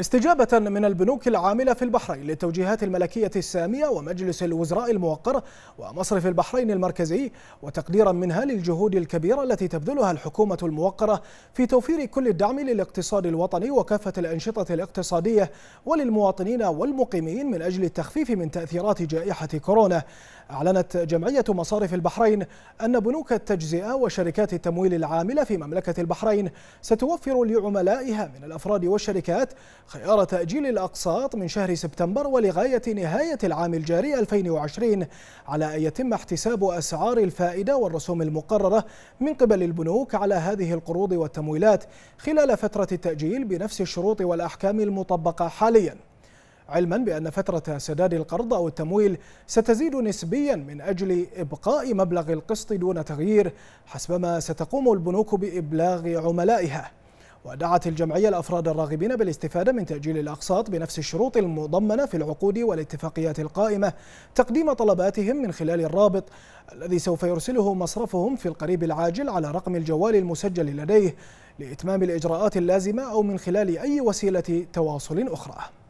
استجابة من البنوك العاملة في البحرين للتوجيهات الملكية السامية ومجلس الوزراء الموقر ومصرف البحرين المركزي وتقديرا منها للجهود الكبيرة التي تبذلها الحكومة الموقرة في توفير كل الدعم للاقتصاد الوطني وكافة الأنشطة الاقتصادية وللمواطنين والمقيمين من أجل التخفيف من تأثيرات جائحة كورونا أعلنت جمعية مصارف البحرين أن بنوك التجزئة وشركات التمويل العاملة في مملكة البحرين ستوفر لعملائها من الأفراد والشركات خيار تأجيل الأقساط من شهر سبتمبر ولغاية نهاية العام الجاري 2020 على أن يتم احتساب أسعار الفائدة والرسوم المقررة من قبل البنوك على هذه القروض والتمويلات خلال فترة التأجيل بنفس الشروط والأحكام المطبقة حالياً علما بأن فترة سداد القرض أو التمويل ستزيد نسبيا من أجل إبقاء مبلغ القسط دون تغيير حسبما ستقوم البنوك بإبلاغ عملائها ودعت الجمعية الأفراد الراغبين بالاستفادة من تأجيل الأقساط بنفس الشروط المضمنة في العقود والاتفاقيات القائمة تقديم طلباتهم من خلال الرابط الذي سوف يرسله مصرفهم في القريب العاجل على رقم الجوال المسجل لديه لإتمام الإجراءات اللازمة أو من خلال أي وسيلة تواصل أخرى